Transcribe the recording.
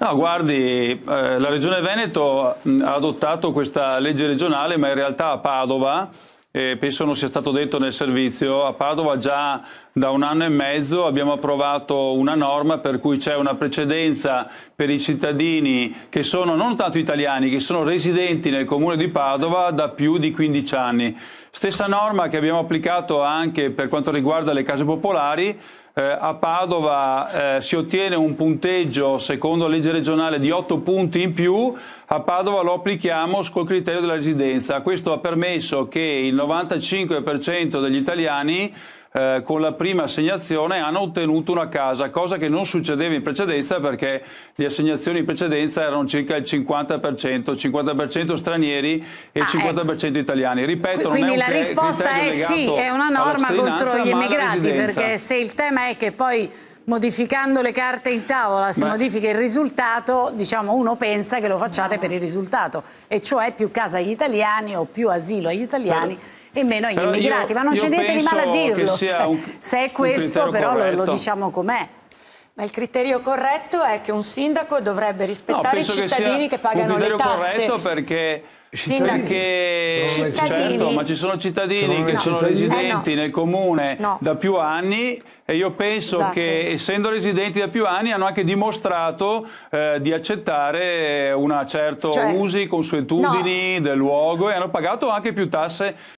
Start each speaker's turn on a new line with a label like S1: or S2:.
S1: No, guardi, eh, la Regione Veneto mh, ha adottato questa legge regionale, ma in realtà a Padova eh, penso non sia stato detto nel servizio, a Padova già da un anno e mezzo abbiamo approvato una norma per cui c'è una precedenza per i cittadini che sono non tanto italiani, che sono residenti nel comune di Padova da più di 15 anni. Stessa norma che abbiamo applicato anche per quanto riguarda le case popolari, eh, a Padova eh, si ottiene un punteggio secondo la legge regionale di 8 punti in più, a Padova lo applichiamo col criterio della residenza. Questo ha permesso che il 95% degli italiani eh, con la prima assegnazione hanno ottenuto una casa, cosa che non succedeva in precedenza perché le assegnazioni in precedenza erano circa il 50%, 50% stranieri e ah, 50% ecco. italiani. Ripeto, Quindi non è la risposta è sì, è una norma contro gli immigrati perché se
S2: il tema è che poi modificando le carte in tavola si Beh. modifica il risultato, diciamo uno pensa che lo facciate no. per il risultato, e cioè più casa agli italiani o più asilo agli italiani. Beh e meno agli però immigrati. Io, ma non c'è niente di male a dirlo. Cioè, un, se è questo, però lo, lo diciamo com'è. Ma il criterio corretto è che un sindaco dovrebbe rispettare no, i cittadini che, che pagano le tasse. Il criterio corretto
S1: perché Cittadini. Perché, certo, cittadini. Certo, ma ci sono cittadini no, che no. sono residenti eh, no. nel comune da più anni e io penso esatto. che essendo residenti da più anni hanno anche dimostrato eh, di accettare una certa cioè, usi, consuetudini del luogo e hanno pagato anche più tasse